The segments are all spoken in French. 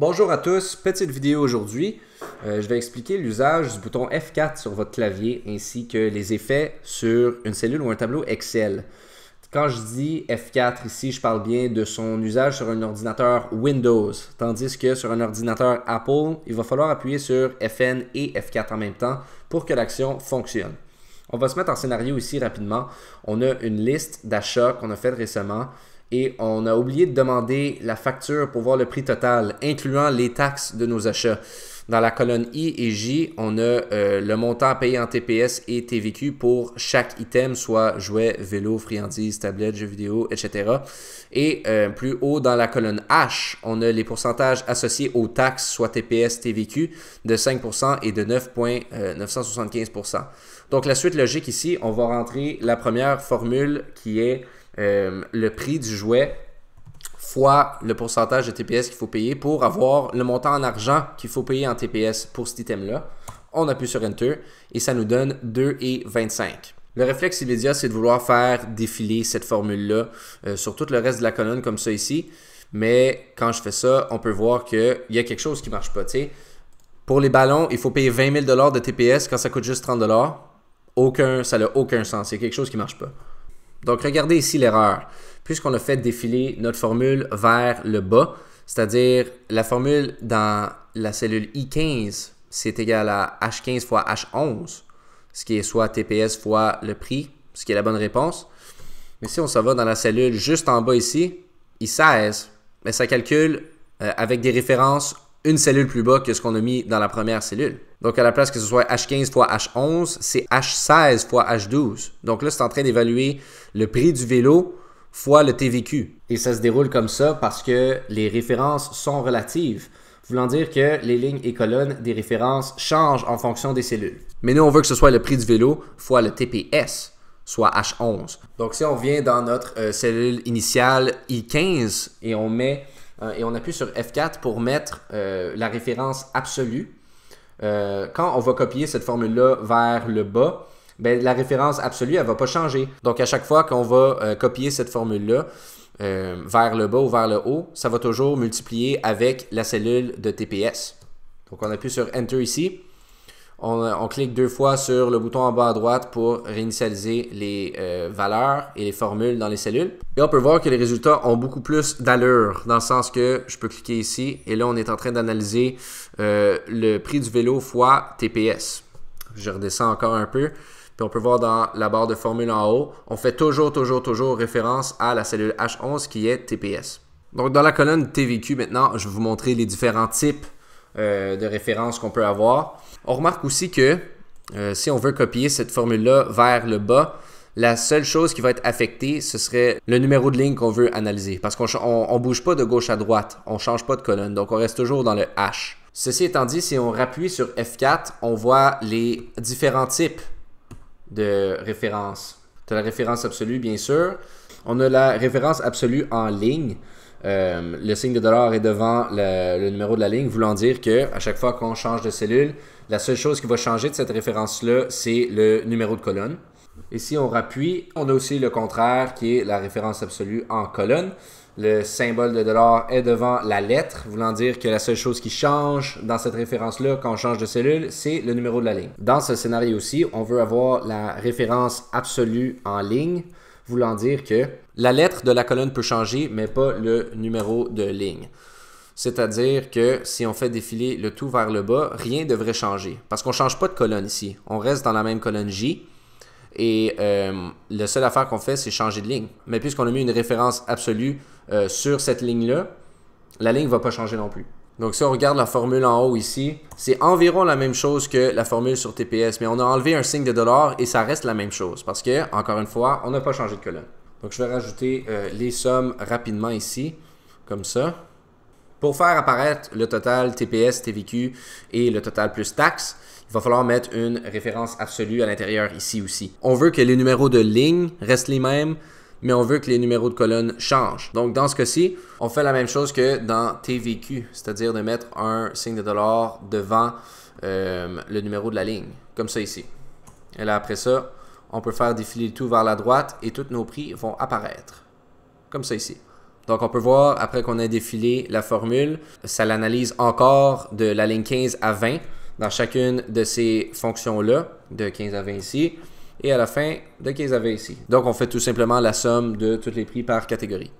Bonjour à tous, petite vidéo aujourd'hui. Euh, je vais expliquer l'usage du bouton F4 sur votre clavier ainsi que les effets sur une cellule ou un tableau Excel. Quand je dis F4 ici, je parle bien de son usage sur un ordinateur Windows, tandis que sur un ordinateur Apple, il va falloir appuyer sur FN et F4 en même temps pour que l'action fonctionne. On va se mettre en scénario ici rapidement. On a une liste d'achats qu'on a faite récemment et on a oublié de demander la facture pour voir le prix total, incluant les taxes de nos achats. Dans la colonne I et J, on a euh, le montant payé en TPS et TVQ pour chaque item, soit jouets, vélo, friandises, tablettes, jeux vidéo, etc. Et euh, plus haut dans la colonne H, on a les pourcentages associés aux taxes, soit TPS, TVQ, de 5% et de 9,975%. Euh, Donc la suite logique ici, on va rentrer la première formule qui est euh, le prix du jouet fois le pourcentage de TPS qu'il faut payer pour avoir le montant en argent qu'il faut payer en TPS pour cet item-là. On appuie sur Enter et ça nous donne 2,25. Le réflexe immédiat, c'est de vouloir faire défiler cette formule-là euh, sur tout le reste de la colonne comme ça ici. Mais quand je fais ça, on peut voir qu'il y a quelque chose qui ne marche pas. Pour les ballons, il faut payer 20 000 de TPS quand ça coûte juste 30 Aucun, ça n'a aucun sens. Il y a quelque chose qui ne marche pas. Donc regardez ici l'erreur. Puisqu'on a fait défiler notre formule vers le bas, c'est-à-dire la formule dans la cellule I15, c'est égal à H15 fois H11, ce qui est soit TPS fois le prix, ce qui est la bonne réponse. Mais si on s'en va dans la cellule juste en bas ici, I16, mais ça calcule euh, avec des références une cellule plus bas que ce qu'on a mis dans la première cellule. Donc, à la place que ce soit H15 fois H11, c'est H16 fois H12. Donc là, c'est en train d'évaluer le prix du vélo fois le TVQ. Et ça se déroule comme ça parce que les références sont relatives, voulant dire que les lignes et colonnes des références changent en fonction des cellules. Mais nous, on veut que ce soit le prix du vélo fois le TPS, soit H11. Donc si on vient dans notre euh, cellule initiale I15 et on met euh, et on appuie sur F4 pour mettre euh, la référence absolue, euh, quand on va copier cette formule-là vers le bas, ben, la référence absolue, elle ne va pas changer. Donc, à chaque fois qu'on va euh, copier cette formule-là euh, vers le bas ou vers le haut, ça va toujours multiplier avec la cellule de TPS. Donc, on appuie sur Enter ici on, clique deux fois sur le bouton en bas à droite pour réinitialiser les euh, valeurs et les formules dans les cellules. Et on peut voir que les résultats ont beaucoup plus d'allure, dans le sens que je peux cliquer ici et là on est en train d'analyser euh, le prix du vélo fois TPS. Je redescends encore un peu. Puis on peut voir dans la barre de formule en haut, on fait toujours, toujours, toujours référence à la cellule H11 qui est TPS. Donc dans la colonne TVQ maintenant, je vais vous montrer les différents types euh, de référence qu'on peut avoir. On remarque aussi que euh, si on veut copier cette formule-là vers le bas, la seule chose qui va être affectée, ce serait le numéro de ligne qu'on veut analyser. Parce qu'on ne bouge pas de gauche à droite, on ne change pas de colonne, donc on reste toujours dans le H. Ceci étant dit, si on rappuie sur F4, on voit les différents types de références. Tu as la référence absolue, bien sûr. On a la référence absolue en ligne. Euh, le signe de dollar est devant le, numéro de la ligne, voulant dire que à chaque fois qu'on change de cellule, la seule chose qui va changer de cette référence-là, c'est le numéro de colonne. Et si on rappuie, on a aussi le contraire qui est la référence absolue en colonne. Le symbole de dollar est devant la lettre, voulant dire que la seule chose qui change dans cette référence-là quand on change de cellule, c'est le numéro de la ligne. Dans ce scénario aussi, on veut avoir la référence absolue en ligne voulant dire que la lettre de la colonne peut changer, mais pas le numéro de ligne. C'est-à-dire que si on fait défiler le tout vers le bas, rien ne devrait changer. Parce qu'on ne change pas de colonne ici. On reste dans la même colonne J. Et euh, la seule affaire qu'on fait, c'est changer de ligne. Mais puisqu'on a mis une référence absolue euh, sur cette ligne-là, la ligne ne va pas changer non plus. Donc si on regarde la formule en haut ici, c'est environ la même chose que la formule sur TPS, mais on a enlevé un signe de dollar et ça reste la même chose parce que, encore une fois, on n'a pas changé de colonne. Donc je vais rajouter euh, les sommes rapidement ici, comme ça. Pour faire apparaître le total TPS, TVQ et le total plus taxes, il va falloir mettre une référence absolue à l'intérieur ici aussi. On veut que les numéros de ligne restent les mêmes, mais on veut que les numéros de colonne changent. Donc dans ce cas-ci, on fait la même chose que dans TVQ, c'est-à-dire de mettre un signe de dollar devant euh, le numéro de la ligne, comme ça ici. Et là, après ça, on peut faire défiler tout vers la droite et tous nos prix vont apparaître, comme ça ici. Donc, on peut voir, après qu'on a défilé la formule, ça l'analyse encore de la ligne 15 à 20 dans chacune de ces fonctions-là, de 15 à 20 ici et à la fin de qu'ils avaient ici. Donc on fait tout simplement la somme de tous les prix par catégorie.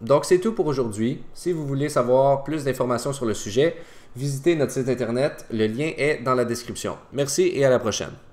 Donc c'est tout pour aujourd'hui. Si vous voulez savoir plus d'informations sur le sujet, visitez notre site internet. Le lien est dans la description. Merci et à la prochaine.